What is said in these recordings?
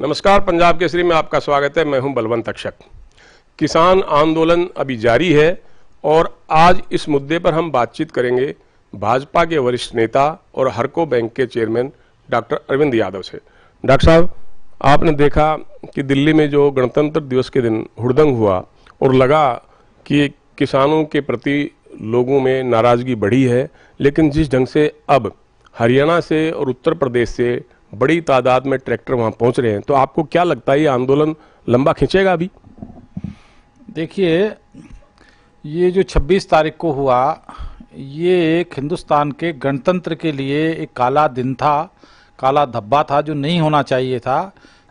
नमस्कार पंजाब केसरी में आपका स्वागत है मैं हूं बलवंत तक्षक किसान आंदोलन अभी जारी है और आज इस मुद्दे पर हम बातचीत करेंगे भाजपा के वरिष्ठ नेता और हरको बैंक के चेयरमैन डॉक्टर अरविंद यादव से डॉक्टर साहब आपने देखा कि दिल्ली में जो गणतंत्र दिवस के दिन हुड़दंग हुआ और लगा कि किसानों के प्रति लोगों में नाराज़गी बढ़ी है लेकिन जिस ढंग से अब हरियाणा से और उत्तर प्रदेश से बड़ी तादाद में ट्रैक्टर वहाँ पहुँच रहे हैं तो आपको क्या लगता है ये आंदोलन लंबा खींचेगा अभी देखिए ये जो 26 तारीख को हुआ ये एक हिंदुस्तान के गणतंत्र के लिए एक काला दिन था काला धब्बा था जो नहीं होना चाहिए था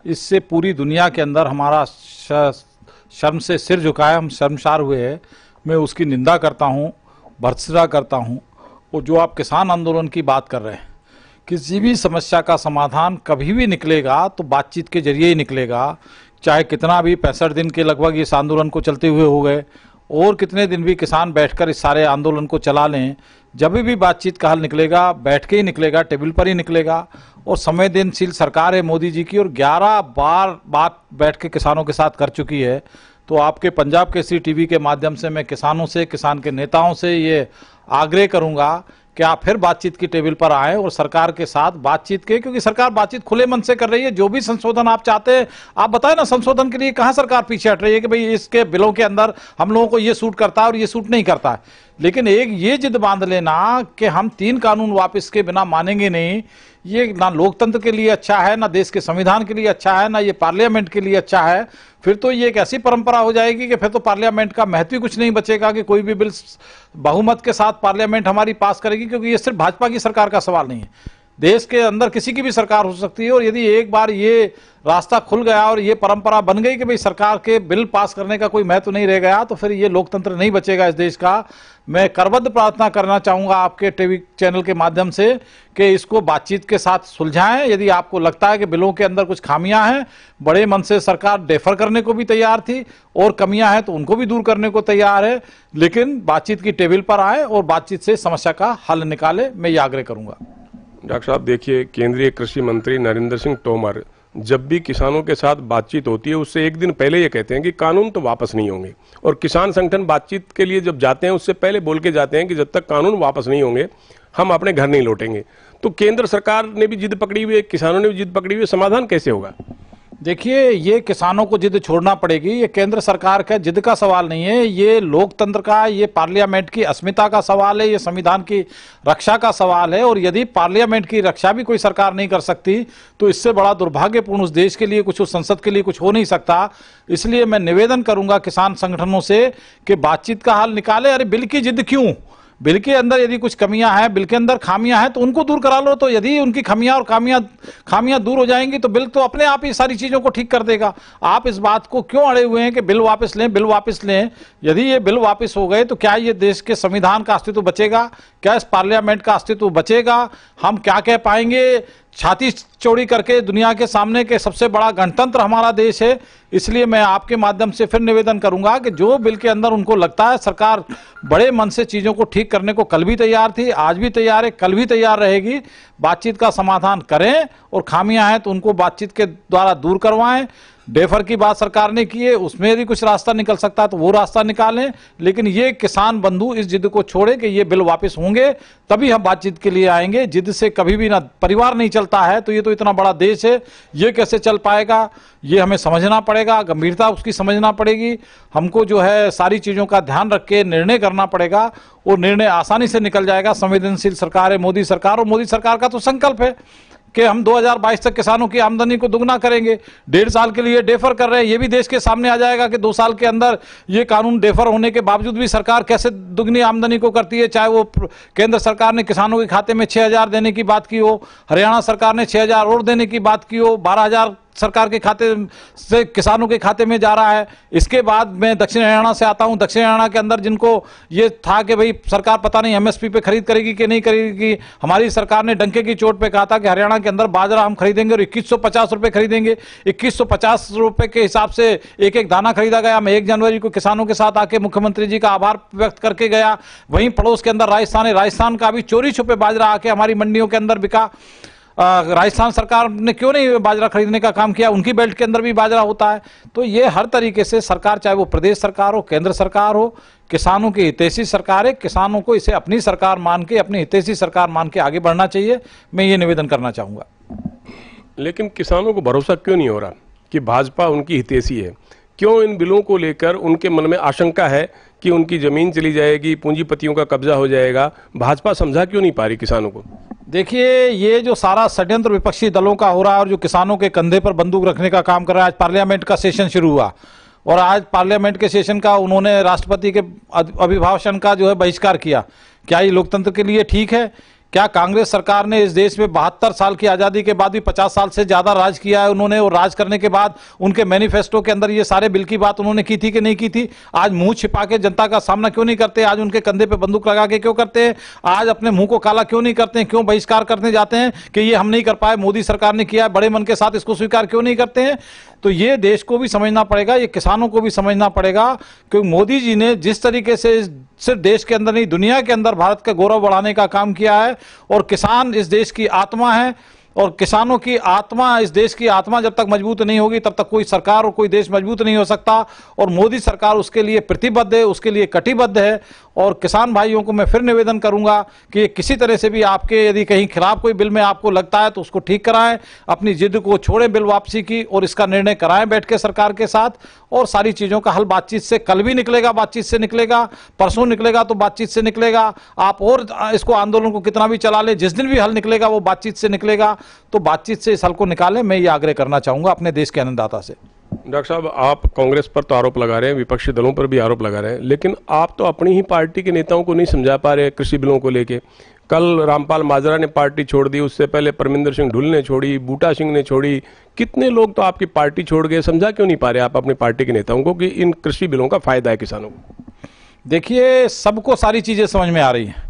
इससे पूरी दुनिया के अंदर हमारा शर्म से सिर झुकाए हम शर्मसार हुए हैं मैं उसकी निंदा करता हूँ भर्सरा करता हूँ और जो आप किसान आंदोलन की बात कर रहे हैं किसी भी समस्या का समाधान कभी भी निकलेगा तो बातचीत के जरिए ही निकलेगा चाहे कितना भी पैंसठ दिन के लगभग इस आंदोलन को चलते हुए हो गए और कितने दिन भी किसान बैठकर इस सारे आंदोलन को चला लें जब भी बातचीत का हल निकलेगा बैठ के ही निकलेगा टेबल पर ही निकलेगा और संवेदनशील सरकार है मोदी जी की और 11 बार बात बैठ के किसानों के साथ कर चुकी है तो आपके पंजाब केसरी टीवी के माध्यम से मैं किसानों से किसान के नेताओं से ये आग्रह करूँगा कि आप फिर बातचीत की टेबल पर आए और सरकार के साथ बातचीत के क्योंकि सरकार बातचीत खुले मन से कर रही है जो भी संशोधन आप चाहते हैं आप बताए ना संशोधन के लिए कहां सरकार पीछे हट रही है कि भाई इसके बिलों के अंदर हम लोगों को ये सूट करता है और ये सूट नहीं करता है लेकिन एक ये जिद बांध लेना कि हम तीन कानून वापस के बिना मानेंगे नहीं ये ना लोकतंत्र के लिए अच्छा है ना देश के संविधान के लिए अच्छा है ना ये पार्लियामेंट के लिए अच्छा है फिर तो ये एक ऐसी परंपरा हो जाएगी कि फिर तो पार्लियामेंट का महत्व ही कुछ नहीं बचेगा कि कोई भी बिल बहुमत के साथ पार्लियामेंट हमारी पास करेगी क्योंकि ये सिर्फ भाजपा की सरकार का सवाल नहीं है देश के अंदर किसी की भी सरकार हो सकती है और यदि एक बार ये रास्ता खुल गया और ये परंपरा बन गई कि भाई सरकार के बिल पास करने का कोई महत्व नहीं रह गया तो फिर ये लोकतंत्र नहीं बचेगा इस देश का मैं करबद्ध प्रार्थना करना चाहूँगा आपके टीवी चैनल के माध्यम से कि इसको बातचीत के साथ सुलझाएं यदि आपको लगता है कि बिलों के अंदर कुछ खामियां हैं बड़े मन से सरकार डेफर करने को भी तैयार थी और कमियां हैं तो उनको भी दूर करने को तैयार है लेकिन बातचीत की टेबल पर आए और बातचीत से समस्या का हल निकालें मैं ये आग्रह करूँगा डॉक्टर साहब देखिए केंद्रीय कृषि मंत्री नरेंद्र सिंह तोमर जब भी किसानों के साथ बातचीत होती है उससे एक दिन पहले ये कहते हैं कि कानून तो वापस नहीं होंगे और किसान संगठन बातचीत के लिए जब जाते हैं उससे पहले बोल के जाते हैं कि जब तक कानून वापस नहीं होंगे हम अपने घर नहीं लौटेंगे तो केंद्र सरकार ने भी जिद पकड़ी हुई है किसानों ने भी जिद पकड़ी हुई है समाधान कैसे होगा देखिए ये किसानों को जिद छोड़ना पड़ेगी ये केंद्र सरकार का जिद का सवाल नहीं है ये लोकतंत्र का ये पार्लियामेंट की अस्मिता का सवाल है ये संविधान की रक्षा का सवाल है और यदि पार्लियामेंट की रक्षा भी कोई सरकार नहीं कर सकती तो इससे बड़ा दुर्भाग्यपूर्ण उस देश के लिए कुछ उस संसद के लिए कुछ हो नहीं सकता इसलिए मैं निवेदन करूंगा किसान संगठनों से कि बातचीत का हाल निकाले अरे बिल की जिद क्यों बिल के अंदर यदि कुछ कमियां हैं बिल के अंदर खामियां हैं तो उनको दूर करा लो तो यदि उनकी खामियां और खामियां खामियां दूर हो जाएंगी तो बिल तो अपने आप ही सारी चीज़ों को ठीक कर देगा आप इस बात को क्यों अड़े हुए हैं कि बिल वापस लें बिल वापस लें यदि ये बिल वापस हो गए तो क्या ये देश के संविधान का अस्तित्व बचेगा क्या इस पार्लियामेंट का अस्तित्व बचेगा हम क्या कह पाएंगे छाती चौड़ी करके दुनिया के सामने के सबसे बड़ा गणतंत्र हमारा देश है इसलिए मैं आपके माध्यम से फिर निवेदन करूंगा कि जो बिल के अंदर उनको लगता है सरकार बड़े मन से चीज़ों को ठीक करने को कल भी तैयार थी आज भी तैयार है कल भी तैयार रहेगी बातचीत का समाधान करें और खामियां हैं तो उनको बातचीत के द्वारा दूर करवाएं डेफर की बात सरकार ने की है उसमें यदि कुछ रास्ता निकल सकता है तो वो रास्ता निकालें लेकिन ये किसान बंधु इस जिद को छोड़े कि ये बिल वापस होंगे तभी हम बातचीत के लिए आएंगे जिद से कभी भी ना परिवार नहीं चलता है तो ये तो इतना बड़ा देश है ये कैसे चल पाएगा ये हमें समझना पड़ेगा गंभीरता उसकी समझना पड़ेगी हमको जो है सारी चीज़ों का ध्यान रख के निर्णय करना पड़ेगा वो निर्णय आसानी से निकल जाएगा संवेदनशील सरकार है मोदी सरकार और मोदी सरकार का तो संकल्प है कि हम 2022 तक किसानों की आमदनी को दुगना करेंगे डेढ़ साल के लिए डेफर कर रहे हैं ये भी देश के सामने आ जाएगा कि दो साल के अंदर ये कानून डेफर होने के बावजूद भी सरकार कैसे दुगनी आमदनी को करती है चाहे वो केंद्र सरकार ने किसानों के खाते में छः देने की बात की हो हरियाणा सरकार ने छः और देने की बात की हो बारह सरकार के खाते से किसानों के खाते में जा रहा है इसके बाद मैं दक्षिण हरियाणा से आता हूँ दक्षिण हरियाणा के अंदर जिनको ये था कि भाई सरकार पता नहीं एमएसपी पे खरीद करेगी कि नहीं करेगी हमारी सरकार ने डंके की चोट पे कहा था कि हरियाणा के अंदर बाजरा हम खरीदेंगे और इक्कीस सौ खरीदेंगे इक्कीस सौ के हिसाब से एक एक दाना खरीदा गया मैं एक जनवरी को किसानों के साथ आके मुख्यमंत्री जी का आभार व्यक्त करके गया वहीं पड़ोस के अंदर राजस्थान है राजस्थान का भी चोरी छुपे बाजरा आके हमारी मंडियों के अंदर बिका राजस्थान सरकार ने क्यों नहीं बाजरा खरीदने का काम किया उनकी बेल्ट के अंदर भी बाजरा होता है तो ये हर तरीके से सरकार चाहे वो प्रदेश सरकार हो केंद्र सरकार हो किसानों की हितैषी सरकार है किसानों को इसे अपनी सरकार मान के अपनी हितैषी सरकार मान के आगे बढ़ना चाहिए मैं ये निवेदन करना चाहूँगा लेकिन किसानों को भरोसा क्यों नहीं हो रहा कि भाजपा उनकी हितैषी है क्यों इन बिलों को लेकर उनके मन में आशंका है कि उनकी ज़मीन चली जाएगी पूंजीपतियों का कब्जा हो जाएगा भाजपा समझा क्यों नहीं पा रही किसानों को देखिए ये जो सारा षड्यंत्र विपक्षी दलों का हो रहा है और जो किसानों के कंधे पर बंदूक रखने का काम कर रहा है आज पार्लियामेंट का सेशन शुरू हुआ और आज पार्लियामेंट के सेशन का उन्होंने राष्ट्रपति के अभिभाषण का जो है बहिष्कार किया क्या ये लोकतंत्र के लिए ठीक है क्या कांग्रेस सरकार ने इस देश में बहत्तर साल की आज़ादी के बाद भी पचास साल से ज़्यादा राज किया है उन्होंने और राज करने के बाद उनके मैनिफेस्टो के अंदर ये सारे बिल की बात उन्होंने की थी कि नहीं की थी आज मुंह छिपा के जनता का सामना क्यों नहीं करते आज उनके कंधे पे बंदूक लगा के क्यों करते हैं आज अपने मुंह को काला क्यों नहीं करते हैं क्यों बहिष्कार करने जाते हैं कि ये हम नहीं कर पाए मोदी सरकार ने किया बड़े मन के साथ इसको स्वीकार क्यों नहीं करते हैं तो ये देश को भी समझना पड़ेगा ये किसानों को भी समझना पड़ेगा क्योंकि मोदी जी ने जिस तरीके से सिर्फ देश के अंदर नहीं दुनिया के अंदर भारत का गौरव बढ़ाने का काम किया है और किसान इस देश की आत्मा है और किसानों की आत्मा इस देश की आत्मा जब तक मजबूत नहीं होगी तब तक कोई सरकार और कोई देश मजबूत नहीं हो सकता और मोदी सरकार उसके लिए प्रतिबद्ध है उसके लिए कटिबद्ध है और किसान भाइयों को मैं फिर निवेदन करूंगा कि ये किसी तरह से भी आपके यदि कहीं खिलाफ कोई बिल में आपको लगता है तो उसको ठीक कराएं अपनी जिद को छोड़ें बिल वापसी की और इसका निर्णय कराएं बैठ के सरकार के साथ और सारी चीज़ों का हल बातचीत से कल भी निकलेगा बातचीत से निकलेगा परसों निकलेगा तो बातचीत से निकलेगा आप और इसको आंदोलन को कितना भी चला लें जिस दिन भी हल निकलेगा वो बातचीत से निकलेगा तो बातचीत से इस हल को निकालें मैं ये आग्रह करना चाहूँगा अपने देश के अन्नदाता से डॉक्टर साहब आप कांग्रेस पर तो आरोप लगा रहे हैं विपक्षी दलों पर भी आरोप लगा रहे हैं लेकिन आप तो अपनी ही पार्टी के नेताओं को नहीं समझा पा रहे कृषि बिलों को लेकर कल रामपाल माजरा ने पार्टी छोड़ दी उससे पहले परमिंदर सिंह ढुल ने छोड़ी बूटा सिंह ने छोड़ी कितने लोग तो आपकी पार्टी छोड़ गए समझा क्यों नहीं पा रहे आप अपनी पार्टी के नेताओं को कि इन कृषि बिलों का फायदा है किसानों को देखिए सबको सारी चीज़ें समझ में आ रही हैं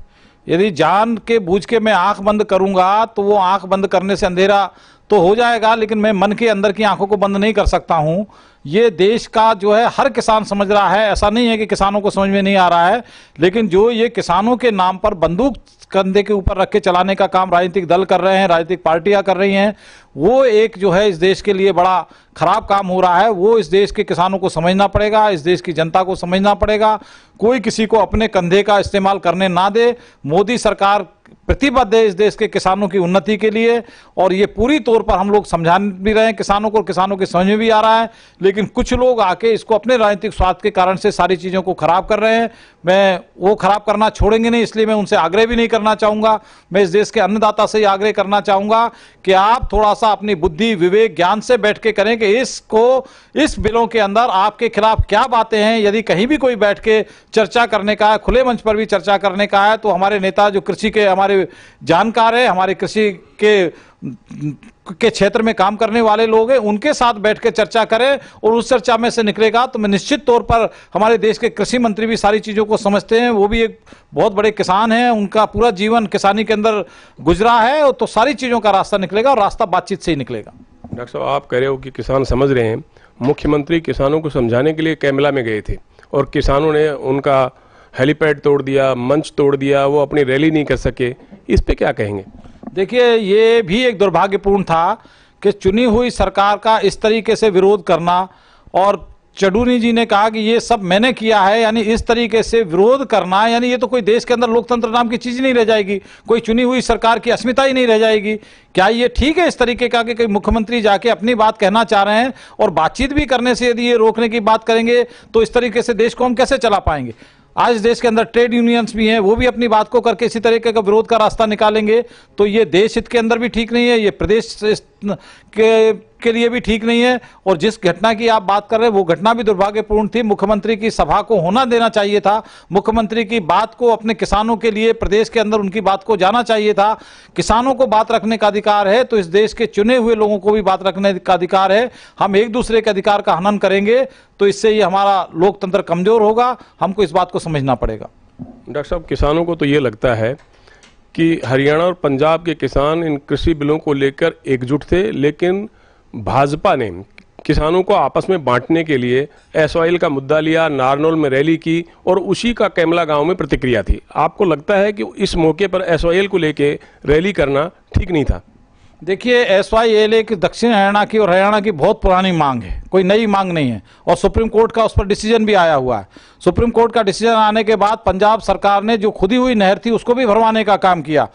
यदि जान के बूझ के मैं आंख बंद करूंगा तो वो आंख बंद करने से अंधेरा तो हो जाएगा लेकिन मैं मन के अंदर की आंखों को बंद नहीं कर सकता हूं ये देश का जो है हर किसान समझ रहा है ऐसा नहीं है कि किसानों को समझ में नहीं आ रहा है लेकिन जो ये किसानों के नाम पर बंदूक कंधे के ऊपर रख के चलाने का काम राजनीतिक दल कर रहे हैं राजनीतिक पार्टियां कर रही हैं वो एक जो है इस देश के लिए बड़ा खराब काम हो रहा है वो इस देश के किसानों को समझना पड़ेगा इस देश की जनता को समझना पड़ेगा कोई किसी को अपने कंधे का इस्तेमाल करने ना दे मोदी सरकार प्रतिबद्ध है इस देश के किसानों की उन्नति के लिए और ये पूरी तौर पर हम लोग समझा भी रहे हैं किसानों को और किसानों के समझ में भी आ रहा है लेकिन कुछ लोग आके इसको अपने राजनीतिक स्वार्थ के कारण से सारी चीज़ों को खराब कर रहे हैं मैं वो खराब करना छोड़ेंगे नहीं इसलिए मैं उनसे आग्रह भी नहीं करना चाहूँगा मैं इस देश के अन्नदाता से आग्रह करना चाहूँगा कि आप थोड़ा सा अपनी बुद्धि विवेक ज्ञान से बैठ के करें कि इसको इस बिलों के अंदर आपके खिलाफ क्या बातें हैं यदि कहीं भी कोई बैठ के चर्चा करने का है खुले मंच पर भी चर्चा करने का है तो हमारे नेता जो कृषि के हमारे जानकार है हमारे कृषि के के क्षेत्र में काम करने वाले लोग हैं उनके साथ बैठ के चर्चा करें और उस चर्चा में से निकलेगा तो मैं निश्चित तौर पर हमारे देश के कृषि मंत्री भी सारी चीज़ों को समझते हैं वो भी एक बहुत बड़े किसान हैं उनका पूरा जीवन किसानी के अंदर गुजरा है तो सारी चीज़ों का रास्ता निकलेगा और रास्ता बातचीत से ही निकलेगा डॉक्टर साहब आप कह रहे हो कि किसान समझ रहे हैं मुख्यमंत्री किसानों को समझाने के लिए कैमला में गए थे और किसानों ने उनका हेलीपैड तोड़ दिया मंच तोड़ दिया वो अपनी रैली नहीं कर सके इस पर क्या कहेंगे देखिए ये भी एक दुर्भाग्यपूर्ण था कि चुनी हुई सरकार का इस तरीके से विरोध करना और चडूनी जी ने कहा कि ये सब मैंने किया है यानी इस तरीके से विरोध करना यानी ये तो कोई देश के अंदर लोकतंत्र नाम की चीज़ ही नहीं रह जाएगी कोई चुनी हुई सरकार की अस्मिता ही नहीं रह जाएगी क्या ये ठीक है इस तरीके का कि कोई मुख्यमंत्री जाके अपनी बात कहना चाह रहे हैं और बातचीत भी करने से यदि ये रोकने की बात करेंगे तो इस तरीके से देश को हम कैसे चला पाएंगे आज देश के अंदर ट्रेड यूनियंस भी हैं वो भी अपनी बात को करके इसी तरीके का विरोध का रास्ता निकालेंगे तो ये देश हित के अंदर भी ठीक नहीं है ये प्रदेश के के लिए भी ठीक नहीं है और जिस घटना की आप बात कर रहे हैं वो घटना भी दुर्भाग्यपूर्ण थी मुख्यमंत्री की सभा को होना देना चाहिए था मुख्यमंत्री की बात को अपने किसानों के लिए प्रदेश के अंदर उनकी बात को जाना चाहिए था किसानों को बात रखने का अधिकार है तो इस देश के चुने हुए लोगों को भी बात रखने का अधिकार है हम एक दूसरे के अधिकार का हनन करेंगे तो इससे ये हमारा लोकतंत्र कमजोर होगा हमको इस बात को समझना पड़ेगा डॉक्टर साहब किसानों को तो ये लगता है कि हरियाणा और पंजाब के किसान इन कृषि बिलों को लेकर एकजुट थे लेकिन भाजपा ने किसानों को आपस में बांटने के लिए एस का मुद्दा लिया नारनौल में रैली की और उसी का कैमला गांव में प्रतिक्रिया थी आपको लगता है कि इस मौके पर एस को लेके रैली करना ठीक नहीं था देखिए एस वाई एल दक्षिण हरियाणा की और हरियाणा की बहुत पुरानी मांग है कोई नई मांग नहीं है और सुप्रीम कोर्ट का उस पर डिसीजन भी आया हुआ है सुप्रीम कोर्ट का डिसीजन आने के बाद पंजाब सरकार ने जो खुदी हुई नहर थी उसको भी भरवाने का काम किया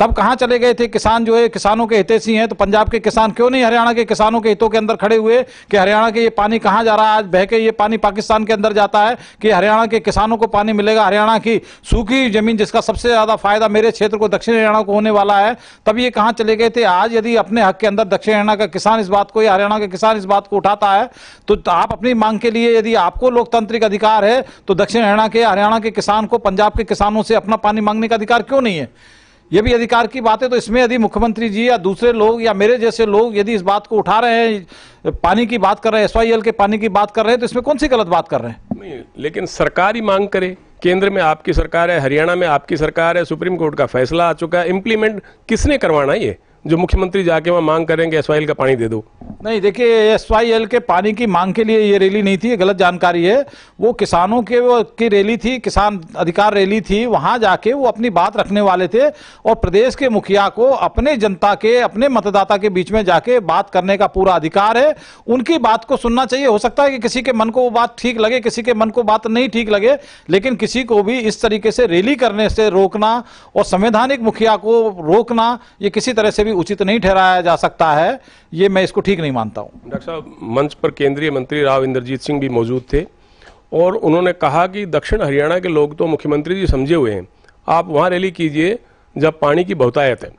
तब कहाँ चले गए थे किसान जो है किसानों के हितैषी हैं तो पंजाब के किसान क्यों नहीं हरियाणा के किसानों के हितों के अंदर खड़े हुए कि हरियाणा के ये पानी कहाँ जा रहा है आज बह के ये पानी पाकिस्तान के अंदर जाता है कि हरियाणा के किसानों को पानी मिलेगा हरियाणा की सूखी जमीन जिसका सबसे ज़्यादा फायदा मेरे क्षेत्र को दक्षिण हरियाणा को होने वाला है तब ये कहाँ चले गए थे आज यदि अपने हक के अंदर दक्षिण हरियाणा का किसान इस बात को या हरियाणा के किसान इस बात को उठाता है तो आप अपनी मांग के लिए यदि आपको लोकतांत्रिक अधिकार है तो दक्षिण हरियाणा के हरियाणा के किसान को पंजाब के किसानों से अपना पानी मांगने का अधिकार क्यों नहीं है ये भी अधिकार की बात है तो इसमें यदि मुख्यमंत्री जी या दूसरे लोग या मेरे जैसे लोग यदि इस बात को उठा रहे हैं पानी की बात कर रहे हैं एस के पानी की बात कर रहे हैं तो इसमें कौन सी गलत बात कर रहे हैं नहीं लेकिन सरकार ही मांग करे केंद्र में आपकी सरकार है हरियाणा में आपकी सरकार है सुप्रीम कोर्ट का फैसला आ चुका है इम्प्लीमेंट किसने करवाना ये जो मुख्यमंत्री जाके वहाँ मांग करेंगे एस का पानी दे दो नहीं देखिए एस के पानी की मांग के लिए ये रैली नहीं थी गलत जानकारी है वो किसानों के वो की रैली थी किसान अधिकार रैली थी वहाँ जाके वो अपनी बात रखने वाले थे और प्रदेश के मुखिया को अपने जनता के अपने मतदाता के बीच में जाके बात करने का पूरा अधिकार है उनकी बात को सुनना चाहिए हो सकता है कि किसी के मन को वो बात ठीक लगे किसी के मन को बात नहीं ठीक लगे लेकिन किसी को भी इस तरीके से रैली करने से रोकना और संवैधानिक मुखिया को रोकना ये किसी तरह से भी भी उचित नहीं ठहराया जा सकता है ये मैं इसको ठीक नहीं मानता हूँ डॉक्टर साहब मंच पर केंद्रीय मंत्री राव इंद्रजीत सिंह भी मौजूद थे और उन्होंने कहा कि दक्षिण हरियाणा के लोग तो मुख्यमंत्री जी समझे हुए हैं आप वहाँ रैली कीजिए जब पानी की बहुतायत है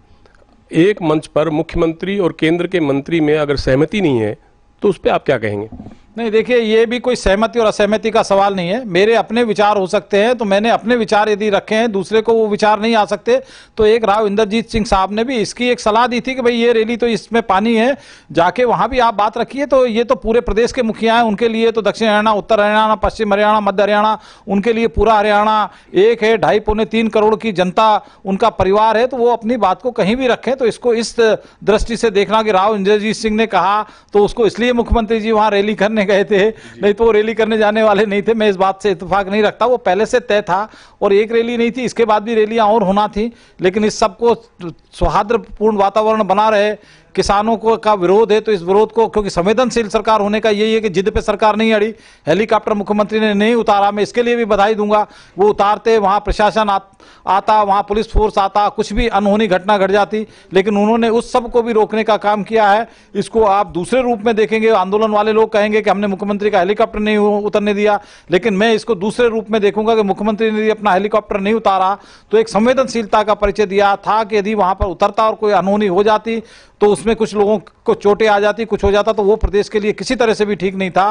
एक मंच पर मुख्यमंत्री और केंद्र के मंत्री में अगर सहमति नहीं है तो उस पर आप क्या कहेंगे नहीं देखिए ये भी कोई सहमति और असहमति का सवाल नहीं है मेरे अपने विचार हो सकते हैं तो मैंने अपने विचार यदि रखे हैं दूसरे को वो विचार नहीं आ सकते तो एक राव इंद्रजीत सिंह साहब ने भी इसकी एक सलाह दी थी कि भाई ये रैली तो इसमें पानी है जाके वहाँ भी आप बात रखिए तो ये तो पूरे प्रदेश के मुखिया हैं उनके लिए तो दक्षिण हरियाणा उत्तर हरियाणा पश्चिम हरियाणा मध्य हरियाणा उनके लिए पूरा हरियाणा एक है ढाई पौने तीन करोड़ की जनता उनका परिवार है तो वो अपनी बात को कहीं भी रखें तो इसको इस दृष्टि से देखना कि राव इंद्रजीत सिंह ने कहा तो उसको इसलिए मुख्यमंत्री जी वहाँ रैली करने करने गए थे नहीं तो वो रैली करने जाने वाले नहीं थे मैं इस बात से इतफाक नहीं रखता वो पहले से तय था और एक रैली नहीं थी इसके बाद भी रैलियां और होना थी लेकिन इस सबको सौहार्दपूर्ण वातावरण बना रहे किसानों को का विरोध है तो इस विरोध को क्योंकि संवेदनशील सरकार होने का यही है कि जिद पे सरकार नहीं अड़ी हेलीकॉप्टर मुख्यमंत्री ने नहीं उतारा मैं इसके लिए भी बधाई दूंगा वो उतारते वहाँ प्रशासन आ, आता वहाँ पुलिस फोर्स आता कुछ भी अनहोनी घटना घट जाती लेकिन उन्होंने उस सब को भी रोकने का काम किया है इसको आप दूसरे रूप में देखेंगे आंदोलन वाले लोग कहेंगे कि हमने मुख्यमंत्री का हेलीकॉप्टर नहीं उतरने दिया लेकिन मैं इसको दूसरे रूप में देखूंगा कि मुख्यमंत्री ने यदि अपना हेलीकॉप्टर नहीं उतारा तो एक संवेदनशीलता का परिचय दिया था कि यदि वहाँ पर उतरता और कोई अनहोनी हो जाती तो उसमें कुछ लोगों को चोटें आ जाती कुछ हो जाता तो वो प्रदेश के लिए किसी तरह से भी ठीक नहीं था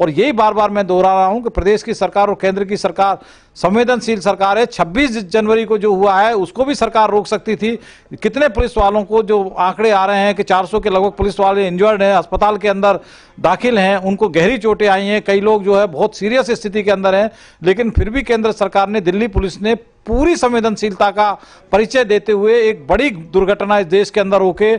और यही बार बार मैं दोहरा रहा हूं कि प्रदेश की सरकार और केंद्र की सरकार संवेदनशील सरकार है छब्बीस जनवरी को जो हुआ है उसको भी सरकार रोक सकती थी कितने पुलिस वालों को जो आंकड़े आ रहे हैं कि चार के लगभग पुलिस वाले इंजर्ड हैं अस्पताल के अंदर दाखिल हैं उनको गहरी चोटें आई हैं कई लोग जो है बहुत सीरियस स्थिति के अंदर हैं लेकिन फिर भी केंद्र सरकार ने दिल्ली पुलिस ने पूरी संवेदनशीलता का परिचय देते हुए एक बड़ी दुर्घटना इस देश के अंदर रोके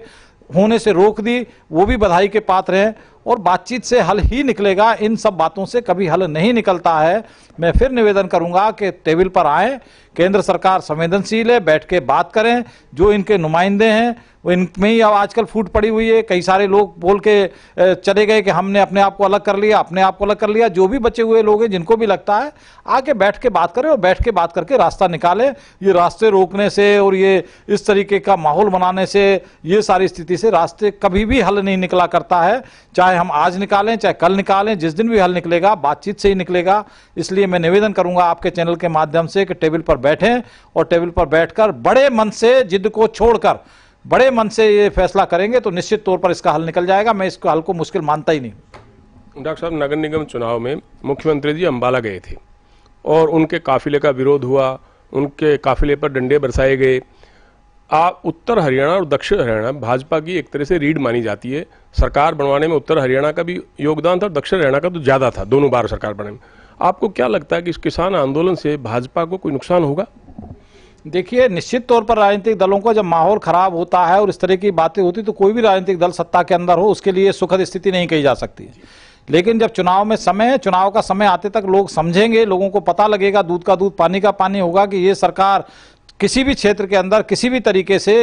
होने से रोक दी वो भी बधाई के पात्र हैं और बातचीत से हल ही निकलेगा इन सब बातों से कभी हल नहीं निकलता है मैं फिर निवेदन करूंगा कि टेबल पर आए केंद्र सरकार संवेदनशील है बैठ के बात करें जो इनके नुमाइंदे हैं वो इनमें ही अब आजकल फूट पड़ी हुई है कई सारे लोग बोल के चले गए कि हमने अपने आप को अलग कर लिया अपने आप को अलग कर लिया जो भी बचे हुए लोग हैं जिनको भी लगता है आके बैठ के बात करें और बैठ के बात करके रास्ता निकालें ये रास्ते रोकने से और ये इस तरीके का माहौल बनाने से ये सारी स्थिति से रास्ते कभी भी हल नहीं निकला करता है चाहे हम आज निकालें चाहे कल निकालें जिस दिन भी हल निकलेगा बातचीत से ही निकलेगा इसलिए मैं निवेदन करूँगा आपके चैनल के माध्यम से कि टेबल पर बैठें और टेबल पर बैठकर बड़े मन से जिद को छोड़कर बड़े मन से ये फैसला करेंगे तो निश्चित तौर पर इसका हल निकल जाएगा मैं इसको हल को मुश्किल मानता ही नहीं डॉक्टर साहब नगर निगम चुनाव में मुख्यमंत्री जी अम्बाला गए थे और उनके काफिले का विरोध हुआ उनके काफिले पर डंडे बरसाए गए आप उत्तर हरियाणा और दक्षिण हरियाणा भाजपा की एक तरह से रीड मानी जाती है सरकार बनवाने में उत्तर हरियाणा का भी योगदान था दक्षिण हरियाणा का तो ज़्यादा था दोनों बार सरकार बनाने में आपको क्या लगता है कि इस किसान आंदोलन से भाजपा को कोई नुकसान होगा देखिए निश्चित तौर पर राजनीतिक दलों को जब माहौल खराब होता है और इस तरह की बातें होती तो कोई भी राजनीतिक दल सत्ता के अंदर हो उसके लिए सुखद स्थिति नहीं कही जा सकती है लेकिन जब चुनाव में समय चुनाव का समय आते तक लोग समझेंगे लोगों को पता लगेगा दूध का दूध पानी का पानी होगा कि ये सरकार किसी भी क्षेत्र के अंदर किसी भी तरीके से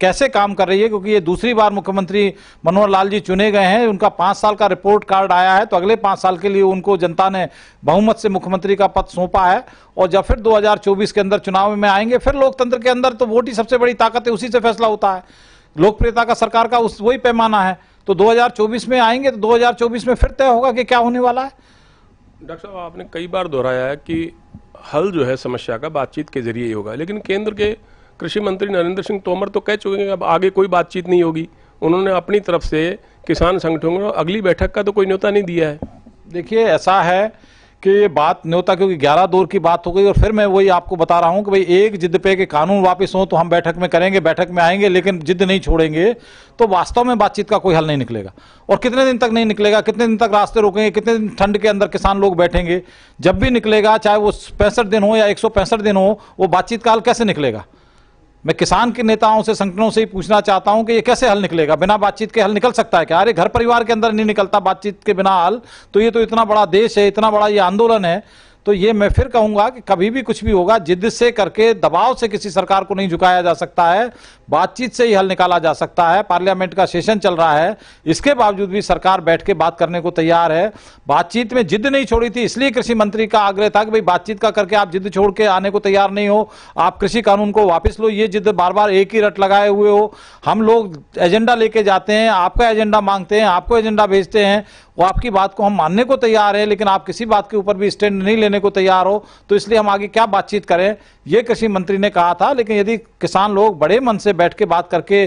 कैसे काम कर रही है क्योंकि ये दूसरी बार मुख्यमंत्री मनोहर लाल जी चुने गए हैं उनका पांच साल का रिपोर्ट कार्ड आया है तो अगले पांच साल के लिए उनको जनता ने बहुमत से मुख्यमंत्री का पद सौंपा है और जब फिर 2024 के अंदर चुनाव में आएंगे फिर लोकतंत्र के अंदर तो वोट ही सबसे बड़ी ताकत है उसी से फैसला होता है लोकप्रियता का सरकार का उस वही पैमाना है तो दो में आएंगे तो दो में फिर तय होगा कि क्या होने वाला है डॉक्टर साहब आपने कई बार दोहराया है कि हल जो है समस्या का बातचीत के जरिए ही होगा लेकिन केंद्र के कृषि मंत्री नरेंद्र सिंह तोमर तो कह चुके हैं अब आगे कोई बातचीत नहीं होगी उन्होंने अपनी तरफ से किसान संगठनों को अगली बैठक का तो कोई न्योता नहीं दिया है देखिए ऐसा है कि ये बात न्योता क्योंकि ग्यारह दौर की बात हो गई और फिर मैं वही आपको बता रहा हूँ कि भाई एक जिद पे के कानून वापस हो तो हम बैठक में करेंगे बैठक में आएंगे लेकिन जिद नहीं छोड़ेंगे तो वास्तव में बातचीत का कोई हल नहीं निकलेगा और कितने दिन तक नहीं निकलेगा कितने दिन तक रास्ते रोकेंगे कितने दिन ठंड के अंदर किसान लोग बैठेंगे जब भी निकलेगा चाहे वो पैंसठ दिन हो या एक दिन हो वो बातचीत का हल कैसे निकलेगा मैं किसान के नेताओं से संगठनों से ही पूछना चाहता हूं कि ये कैसे हल निकलेगा बिना बातचीत के हल निकल सकता है क्या अरे घर परिवार के अंदर नहीं निकलता बातचीत के बिना हल तो ये तो इतना बड़ा देश है इतना बड़ा ये आंदोलन है तो ये मैं फिर कहूंगा कि कभी भी कुछ भी होगा जिद से करके दबाव से किसी सरकार को नहीं झुकाया जा सकता है बातचीत से ही हल निकाला जा सकता है पार्लियामेंट का सेशन चल रहा है इसके बावजूद भी सरकार बैठ के बात करने को तैयार है बातचीत में जिद नहीं छोड़ी थी इसलिए कृषि मंत्री का आग्रह था कि भाई बातचीत का करके आप जिद छोड़ के आने को तैयार नहीं हो आप कृषि कानून को वापस लो ये जिद बार बार एक ही रट लगाए हुए हो हम लोग एजेंडा लेके जाते हैं आपका एजेंडा मांगते हैं आपको एजेंडा भेजते हैं वो आपकी बात को हम मानने को तैयार है लेकिन आप किसी बात के ऊपर भी स्टैंड नहीं लेने देने को तैयार हो तो इसलिए हम आगे क्या बातचीत करें ये कृषि मंत्री ने कहा था लेकिन यदि किसान लोग बड़े मन से बैठ के बात करके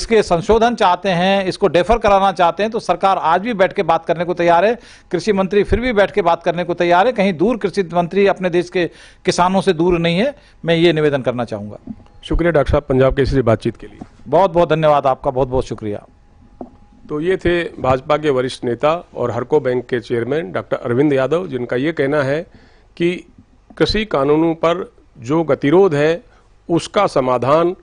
इसके संशोधन चाहते हैं इसको डेफर कराना चाहते हैं तो सरकार आज भी बैठ के बात करने को तैयार है कृषि मंत्री फिर भी बैठ के बात करने को तैयार है कहीं दूर कृषि मंत्री अपने देश के किसानों से दूर नहीं है मैं ये निवेदन करना चाहूँगा शुक्रिया डॉक्टर साहब पंजाब के इसी बातचीत के लिए बहुत बहुत धन्यवाद आपका बहुत बहुत शुक्रिया तो ये थे भाजपा के वरिष्ठ नेता और हरको बैंक के चेयरमैन डॉक्टर अरविंद यादव जिनका ये कहना है कि कृषि कानूनों पर जो गतिरोध है उसका समाधान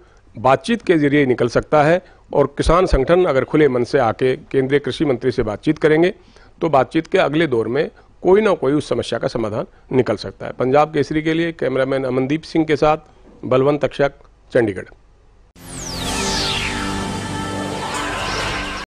बातचीत के जरिए निकल सकता है और किसान संगठन अगर खुले मन से आके केंद्रीय कृषि मंत्री से बातचीत करेंगे तो बातचीत के अगले दौर में कोई ना कोई उस समस्या का समाधान निकल सकता है पंजाब केसरी के लिए कैमरामैन अमनदीप सिंह के साथ बलवंत तक्षक चंडीगढ़